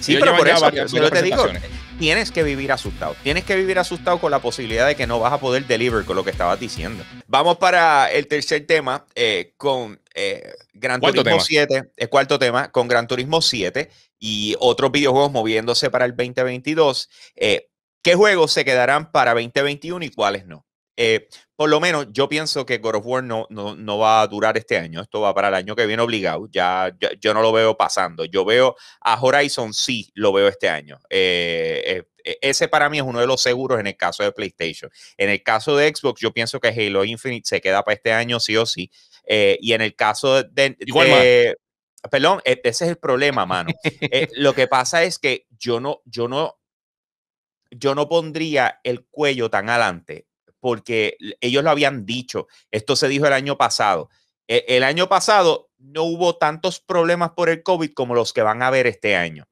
Sí, pero por eso, yo te digo, tienes que vivir asustado. Tienes que vivir asustado con la posibilidad de que no vas a poder deliver con lo que estabas diciendo. Vamos para el tercer tema eh, con eh, Gran Turismo 7, el eh, cuarto tema, con Gran Turismo 7 y otros videojuegos moviéndose para el 2022. ¿Qué juegos se quedarán para 2021 y cuáles no? Eh, por lo menos yo pienso que God of War no, no, va a durar este año. Esto va para el año que viene obligado. Ya, yo no lo veo pasando. Yo veo a Horizon sí lo veo este año. Eh, eh, e, ese para mí es uno de los seguros en el caso de PlayStation. En el caso de Xbox, yo pienso que Halo Infinite se queda para este año sí o sí. y en el caso de, perdón, e, ese es el problema, mano. lo que pasa es que yo no, yo no, yo no pondría el cuello tan adelante porque ellos lo habían dicho. Esto se dijo el año pasado. E, el año pasado no hubo tantos problemas por el COVID como los que van a haber este año.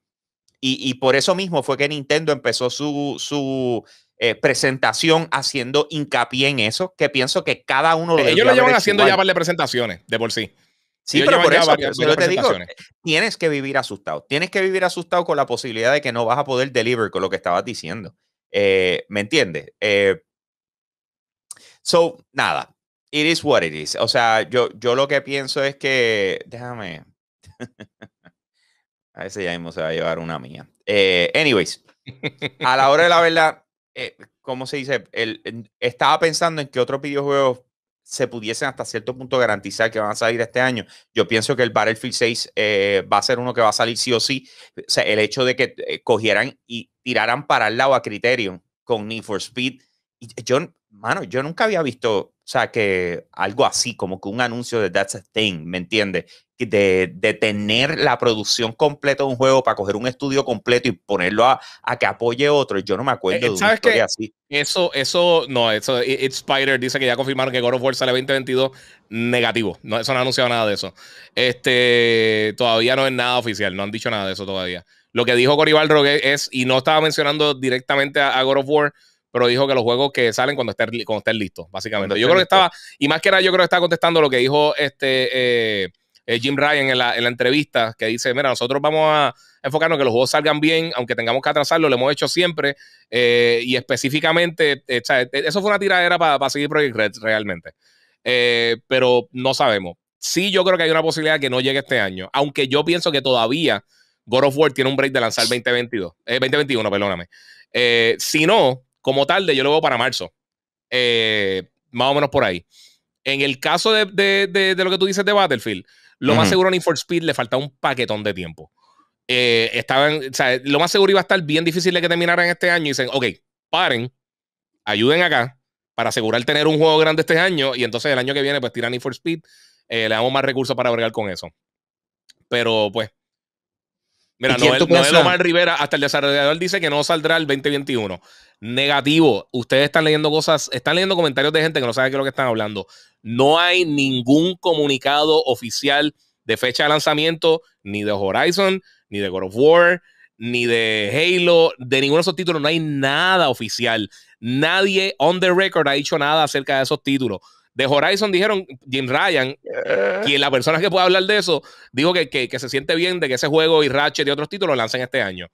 Y, por eso mismo fue que Nintendo empezó su, su eh, presentación haciendo hincapié en eso, que pienso que cada uno de ellos lo llevan haciendo ya varias presentaciones de por sí. Sí, pero por eso, te digo, tienes que vivir asustado. Tienes que vivir asustado con la posibilidad de que no vas a poder deliver con lo que estabas diciendo. Eh, ¿Me entiendes? Eh, So, nada, it is what it is. O sea, yo, yo lo que pienso es que, déjame, a ese ya mismo se va a llevar una mía. Eh, anyways, a la hora de la verdad, eh, ¿cómo se dice? El, estaba pensando en que otros videojuegos se pudiesen hasta cierto punto garantizar que van a salir este año. Yo pienso que el Battlefield 6 eh, va a ser uno que va a salir sí o sí. O sea, el hecho de que cogieran y tiraran para el lado a Criterion con Need for Speed yo, mano, yo nunca había visto, o sea, que algo así, como que un anuncio de That's a Thing, ¿me entiendes? De, de, tener la producción completa de un juego para coger un estudio completo y ponerlo a, que apoye otro. Yo no me eh, acuerdo de una historia así. Eso, eso, no, eso, It Spider dice que ya confirmaron que God of War sale 2022 negativo. No, eso no ha anunciado nada de eso. Este, todavía no es nada oficial, no han dicho nada de eso todavía. Lo que dijo Coribal Rogue es, y no estaba mencionando directamente a God of War, pero dijo que los juegos que salen cuando estén, listos, básicamente. yo creo que estaba, y más que nada, yo creo que estaba contestando lo que dijo este eh, eh, Jim Ryan en la, entrevista, que dice, mira, nosotros vamos a enfocarnos en que los juegos salgan bien, aunque tengamos que atrasarlo, lo hemos hecho siempre, eh, y específicamente, eso fue una tiradera para seguir Project Red realmente, pero no sabemos. Sí, yo creo que hay una posibilidad de que no llegue este año, aunque yo pienso que todavía God of War tiene un break de lanzar 2022, 2021, perdóname. si no, como tarde, yo lo veo para marzo. Eh, más o menos por ahí. En el caso de, de, lo que tú dices de Battlefield, lo más seguro a Need for Speed le falta un paquetón de tiempo. Eh, lo más seguro iba a estar bien difícil de que terminaran este año. Y dicen, ok, paren, ayuden acá para asegurar tener un juego grande este año. Y entonces el año que viene, pues tiran Need for Speed. Eh, le damos más recursos para bregar con eso. Pero pues, Mira, Noel, Noel Omar Rivera, hasta el desarrollador dice que no saldrá el 2021. Negativo. Ustedes están leyendo cosas, están leyendo comentarios de gente que no sabe qué es lo que están hablando. No hay ningún comunicado oficial de fecha de lanzamiento, ni de Horizon, ni de God of War, ni de Halo, de ninguno de esos títulos. No hay nada oficial. Nadie on the record ha dicho nada acerca de esos títulos de Horizon dijeron Jim Ryan, quien la persona que pueda hablar de eso, dijo que, se siente bien de que ese juego y Ratchet y otros títulos lancen este año.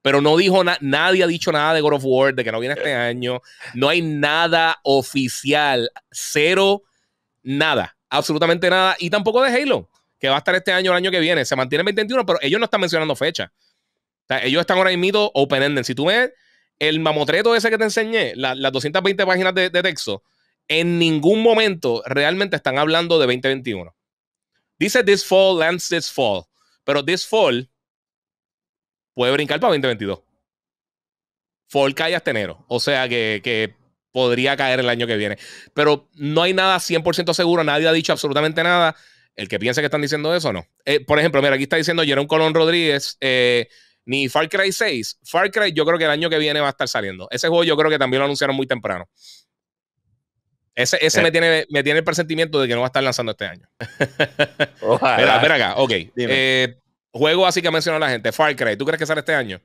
Pero no dijo nadie ha dicho nada de God of War, de que no viene este año. No hay nada oficial, cero, nada, absolutamente nada. Y tampoco de Halo, que va a estar este año o el año que viene. Se mantiene en 2021, pero ellos no están mencionando fecha. ellos están ahora mismo open-ended. Si tú ves el mamotreto ese que te enseñé, las 220 páginas de texto, en ningún momento realmente están hablando de 2021. Dice this fall, lands this fall. Pero this fall puede brincar para 2022. Fall cae hasta enero. O sea que, podría caer el año que viene. Pero no hay nada 100% seguro. Nadie ha dicho absolutamente nada. El que piense que están diciendo eso, no. Eh, por ejemplo, mira, aquí está diciendo Jerón Colón Rodríguez. Eh, ni Far Cry 6. Far Cry yo creo que el año que viene va a estar saliendo. Ese juego yo creo que también lo anunciaron muy temprano. Ese, eh. me, tiene, me tiene el presentimiento de que no va a estar lanzando este año. Espera, acá, ok. Eh, juego así que mencionó la gente, Far Cry, ¿tú crees que sale este año?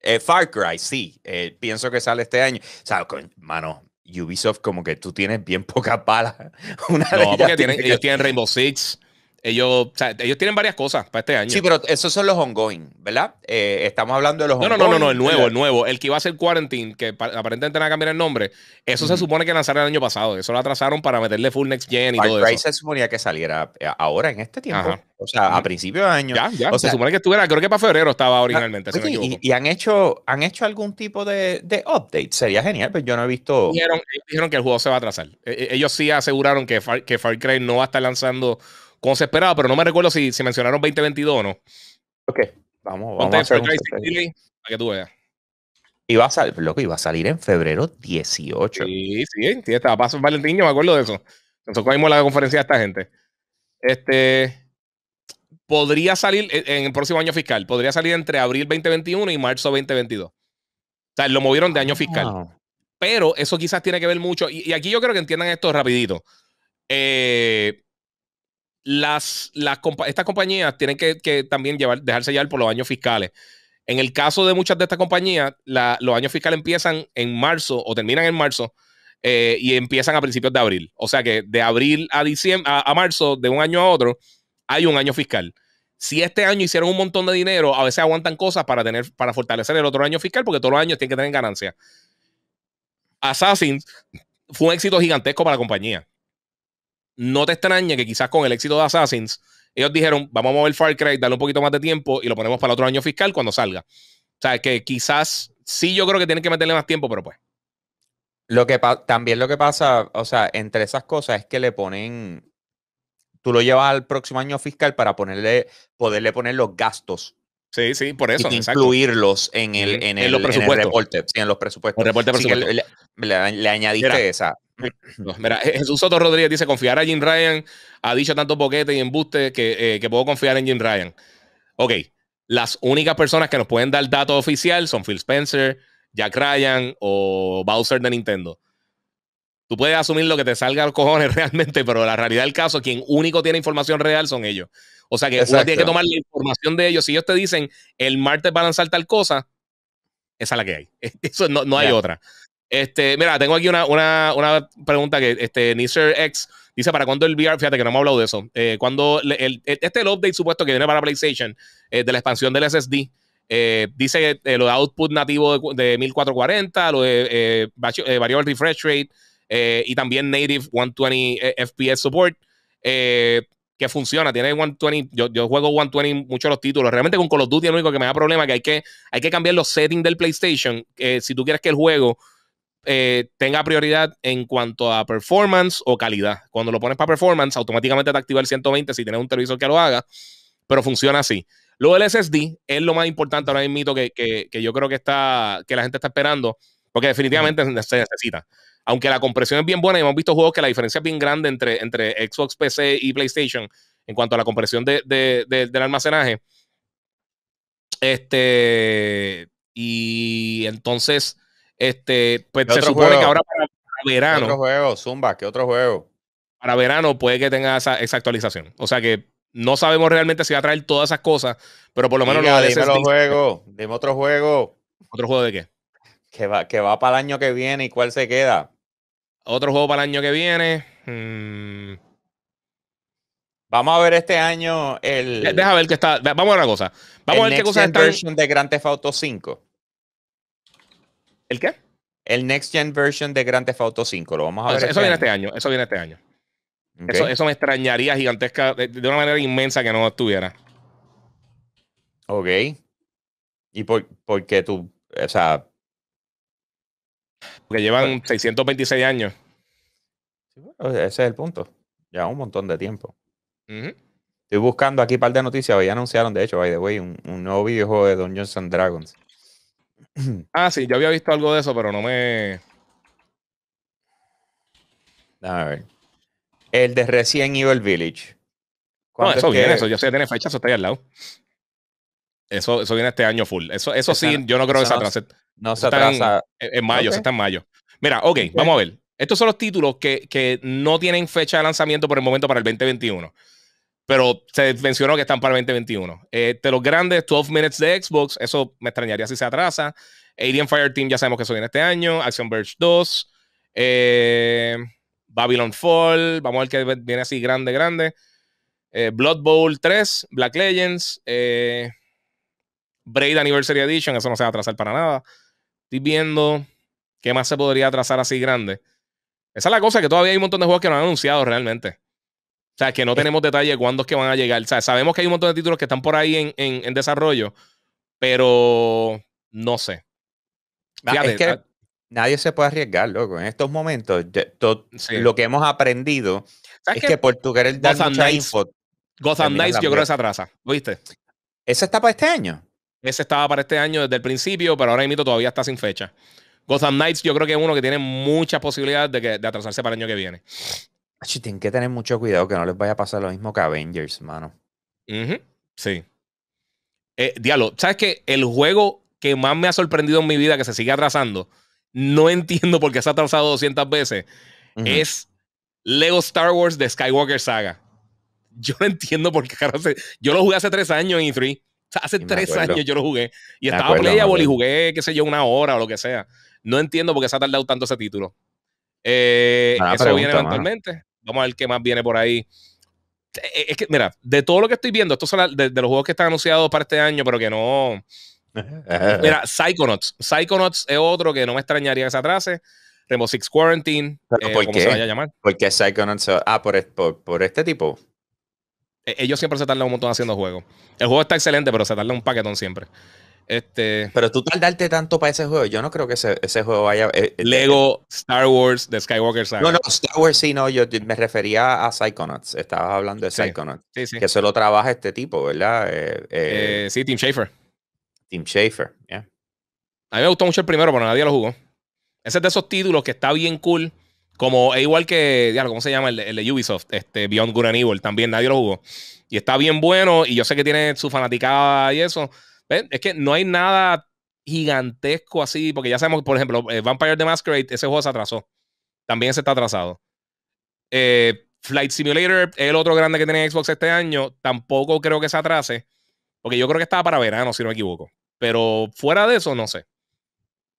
Eh, Far Cry, sí, pienso que sale este año. O sea, con, mano, Ubisoft como que tú tienes bien pocas balas. ellos tienen Rainbow Six, ellos, ellos tienen varias cosas para este año. Sí, pero esos son los ongoing, ¿verdad? Eh, estamos hablando de los no, ongoing. No, no, no, el nuevo, el nuevo. El que iba a ser Quarantine, que aparentemente van a cambiar el nombre. Eso se supone que lanzaron el año pasado. Eso lo atrasaron para meterle full Next Gen y Far todo Cry se suponía que saliera eh, ahora en este tiempo. O sea, a principios de año. O se supone que estuviera, creo que para febrero estaba ah, originalmente. y, han hecho han hecho algún tipo de, update. Sería genial, pero pues yo no he visto. Dijeron, que el juego se va a atrasar. E, e, ellos sí aseguraron que que Far Cry no va a estar lanzando como se esperaba, pero no me recuerdo si, si mencionaron 2022 o no. Ok, vamos, vamos a hacer para que tú veas. Iba a salir, loco, iba a salir en febrero 18. Sí, sí, sí estaba paso Valentín, yo me acuerdo de eso. Nosotros mismo la conferencia de esta gente. Este podría salir en el próximo año fiscal, podría salir entre abril 2021 y marzo 2022. O sea, lo movieron de año fiscal. Ah. Pero eso quizás tiene que ver mucho, y, aquí yo creo que entiendan esto rapidito. Eh, las, estas compañías tienen que, también llevar, dejarse llevar por los años fiscales. En el caso de muchas de estas compañías, los años fiscales empiezan en marzo o terminan en marzo eh, y empiezan a principios de abril. O sea que de abril a, diciembre, a, marzo, de un año a otro, hay un año fiscal. Si este año hicieron un montón de dinero, a veces aguantan cosas para tener, para fortalecer el otro año fiscal, porque todos los años tienen que tener ganancias. Assassin fue un éxito gigantesco para la compañía no te extraña que quizás con el éxito de Assassins, ellos dijeron, vamos a mover Far Cry, darle un poquito más de tiempo y lo ponemos para el otro año fiscal cuando salga. O sea, que quizás sí yo creo que tienen que meterle más tiempo, pero pues. Lo que también lo que pasa, o sea, entre esas cosas es que le ponen, tú lo llevas al próximo año fiscal para ponerle, poderle poner los gastos Sí, sí, por eso. incluirlos en el, en, los presupuestos. En reporte, sí, en los presupuestos. le, añadiste esa. mira, Jesús Soto Rodríguez dice: confiar a Jim Ryan ha dicho tantos boquetes y embustes eh, que, puedo confiar en Jim Ryan. Ok, las únicas personas que nos pueden dar datos oficial son Phil Spencer, Jack Ryan o Bowser de Nintendo. Tú puedes asumir lo que te salga al los cojones realmente, pero la realidad del caso, quien único tiene información real son ellos. O sea que uno tiene que tomar la información de ellos. Si ellos te dicen el martes van a lanzar tal cosa, esa es la que hay. Eso no, hay otra. Este, mira, tengo aquí una, pregunta que este, Nisser X dice: ¿Para cuándo el VR? Fíjate que no hemos hablado de eso. Eh, cuando el, este el update supuesto que viene para PlayStation eh, de la expansión del SSD. Eh, dice lo de output nativo de, 1440, lo de variable refresh rate y también native 120 FPS support que funciona, tiene 120, yo, juego 120 muchos los títulos, realmente con Call of Duty es lo único que me da problema que hay que, hay que cambiar los settings del PlayStation, si tú quieres que el juego eh, tenga prioridad en cuanto a performance o calidad. Cuando lo pones para performance, automáticamente te activa el 120 si tienes un televisor que lo haga, pero funciona así. Lo del SSD es lo más importante ahora mismo que, yo creo que, está, que la gente está esperando, porque definitivamente se necesita. Aunque la compresión es bien buena, y hemos visto juegos que la diferencia es bien grande entre, entre Xbox PC y PlayStation en cuanto a la compresión del almacenaje. Este, y entonces, este, pues se supone que ahora para, verano. ¿Qué otro juego, Zumba, ¿qué otro juego? Para verano puede que tenga esa, actualización. O sea que no sabemos realmente si va a traer todas esas cosas, pero por lo menos lo dime los juegos, otro juego. ¿Otro juego de qué? Que va, que va para el año que viene y cuál se queda. Otro juego para el año que viene. Mm. Vamos a ver este año el. Deja ver qué está. Vamos a ver una cosa. Vamos a ver qué cosa está. de Grand Theft Auto 5. ¿El qué? El Next Gen version de Grand Theft Auto 5. Lo vamos a ah, ver. Eso, viene este, este año. Eso viene este año. Eso, me extrañaría gigantesca, de, una manera inmensa que no estuviera. Ok. ¿Y por, qué tú? O sea. Porque llevan 626 pues años. Ese es el punto. ya un montón de tiempo. Estoy buscando aquí un par de noticias. Hoy anunciaron, de hecho, by the way, un, nuevo videojuego de Dungeons Johnson Dragons. ah, sí, yo había visto algo de eso, pero no me. A ver. El de recién Evil Village. No, eso viene, eso. ya tiene fecha, eso está ahí al lado. Eso, eso viene este año full. Eso, eso sí, yo no creo que se atrase. No, se atrasa. En, mayo, se está en mayo. Mira, ok, vamos a ver. Estos son los títulos que, que no tienen fecha de lanzamiento por el momento para el 2021 pero se mencionó que están para el 2021. Eh, de los grandes 12 minutes de Xbox, eso me extrañaría si se atrasa. Alien Fire Team, ya sabemos que eso viene este año. Action Verge 2. Eh, Babylon Fall. Vamos a ver qué viene así grande, grande. Eh, Blood Bowl 3. Black Legends. Braid Anniversary Edition. Eso no se va a atrasar para nada. Estoy viendo qué más se podría atrasar así grande. Esa es la cosa que todavía hay un montón de juegos que no han anunciado realmente. O sea, que no tenemos detalle de cuándo es que van a llegar. sabemos que hay un montón de títulos que están por ahí en, desarrollo, pero no sé. Ah, es que ah, nadie se puede arriesgar, loco. En estos momentos, lo que hemos aprendido es que, por tu querer dar Nights, Knights yo creo que se atrasa, ¿viste? ¿Ese está para este año? Ese estaba para este año desde el principio, pero ahora mismo todavía está sin fecha. Gotham Knights yo creo que es uno que tiene muchas posibilidades de, de atrasarse para el año que viene tienen que tener mucho cuidado que no les vaya a pasar lo mismo que Avengers, mano. Sí. Eh, diablo, ¿sabes qué? El juego que más me ha sorprendido en mi vida, que se sigue atrasando, no entiendo por qué se ha atrasado 200 veces, es Lego Star Wars de Skywalker Saga. Yo no entiendo por qué. Yo lo jugué hace tres años en E3. hace tres años yo lo jugué. Y estaba playable y jugué, qué sé yo, una hora o lo que sea. No entiendo por qué se ha tardado tanto ese título. Eh, eso viene eventualmente. Vamos a ver qué más viene por ahí. Eh, eh, es que, mira, de todo lo que estoy viendo, estos son de, los juegos que están anunciados para este año, pero que no. mira, Psychonauts. Psychonauts es otro que no me extrañaría que se atrase. Remo Six Quarantine. Eh, por qué? Ah, ¿Por Psychonauts? Ah, por, este tipo e, ellos siempre se tardan un montón haciendo juegos. El juego está excelente, pero se tarda un paquetón siempre. Este, pero tú tardarte tanto para ese juego, yo no creo que ese, juego vaya. Eh, eh, Lego, eh, Star Wars, The Skywalker No, no, Star Wars sí, no, yo me refería a Psychonauts. Estabas hablando de Psychonauts. Que solo trabaja este tipo, ¿verdad? sí, Tim Schafer. Tim Schafer, yeah. A mí me gustó mucho el primero, pero nadie lo jugó. Ese es de esos títulos que está bien cool. Como, es igual que, ¿cómo se llama? El, el de, Ubisoft, este, Beyond Good and Evil. También nadie lo jugó. Y está bien bueno. Y yo sé que tiene su fanaticada y eso. Es que no hay nada gigantesco así, porque ya sabemos, por ejemplo, eh, Vampire the Masquerade, ese juego se atrasó. También se está atrasado. Eh, Flight Simulator, el otro grande que tiene Xbox este año, tampoco creo que se atrase, porque yo creo que estaba para verano, si no me equivoco. Pero fuera de eso, no sé.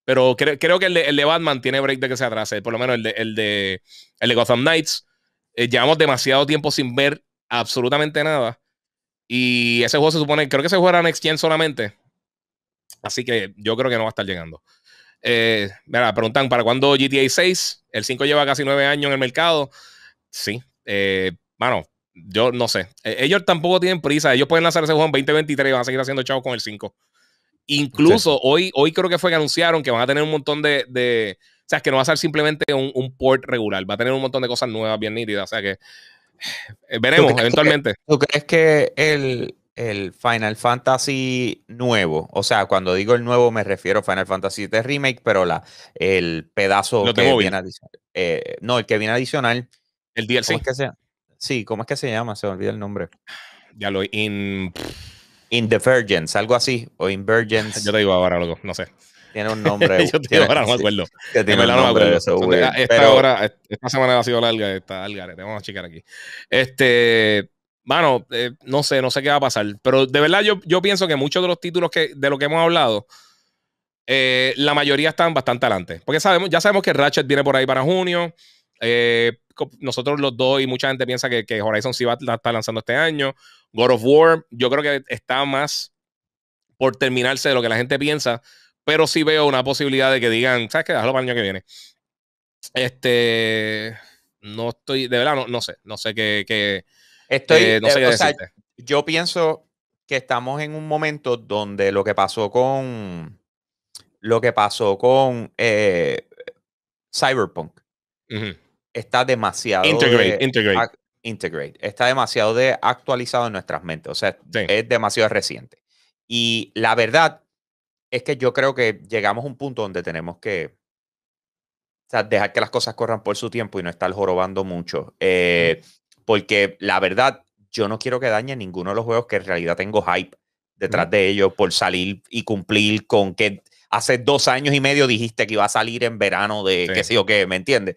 Pero creo que el de, Batman tiene break de que se atrase, por lo menos el de, el de, Gotham Knights. Eh, llevamos demasiado tiempo sin ver absolutamente nada. Y ese juego se supone, creo que ese juego era Next Gen solamente. Así que yo creo que no va a estar llegando. Eh, mira, preguntan, ¿para cuándo GTA 6? El 5 lleva casi nueve años en el mercado. Sí. bueno, eh, yo no sé. E, ellos tampoco tienen prisa. Ellos pueden lanzar ese juego en 2023 y van a seguir haciendo chavos con el 5. Incluso hoy, hoy creo que fue que anunciaron que van a tener un montón de, o sea, que no va a ser simplemente un, un, port regular, va a tener un montón de cosas nuevas bien nítidas. O sea que eh, veremos eventualmente. ¿Tú crees que el, Final Fantasy nuevo. O sea, cuando digo el nuevo me refiero a Final Fantasy de Remake, pero la, el pedazo que viene eh, no, el que viene adicional. El DLC. ¿cómo que se, sí, ¿cómo es que se llama? Se me olvida el nombre. Ya lo in... In Divergence, algo así, o Invergence. Yo te digo ahora, algo no sé. Tiene un nombre. yo ahora no me acuerdo. Que tiene nombre, esta, semana ha sido larga, está larga, vamos a checar aquí. Este, bueno eh, no sé, no sé qué va a pasar. Pero de verdad yo, yo pienso que muchos de los títulos que, de lo que hemos hablado, eh, la mayoría están bastante adelante. Porque sabemos, ya sabemos que Ratchet viene por ahí para junio. Eh, nosotros los dos y mucha gente piensa que, que Horizon sí va a estar lanzando este año. God of War, yo creo que está más por terminarse de lo que la gente piensa. Pero sí veo una posibilidad de que digan, ¿sabes qué? Déjalo para el año que viene. Este. No estoy. De verdad, no, no sé. No sé qué. qué estoy. Eh, eh, yo pienso que estamos en un momento donde lo que pasó con. Lo que pasó con eh, Cyberpunk está demasiado. Integrate, integrate. integrate. Está demasiado de actualizado en nuestras mentes. O sea, es demasiado reciente. Y la verdad es que yo creo que llegamos a un punto donde tenemos que dejar que las cosas corran por su tiempo y no estar jorobando mucho. Eh, porque la verdad, yo no quiero que dañe ninguno de los juegos que en realidad tengo hype detrás de ellos por salir y cumplir con que hace dos años y medio dijiste que iba a salir en verano de sí. qué sé yo qué, ¿me entiendes?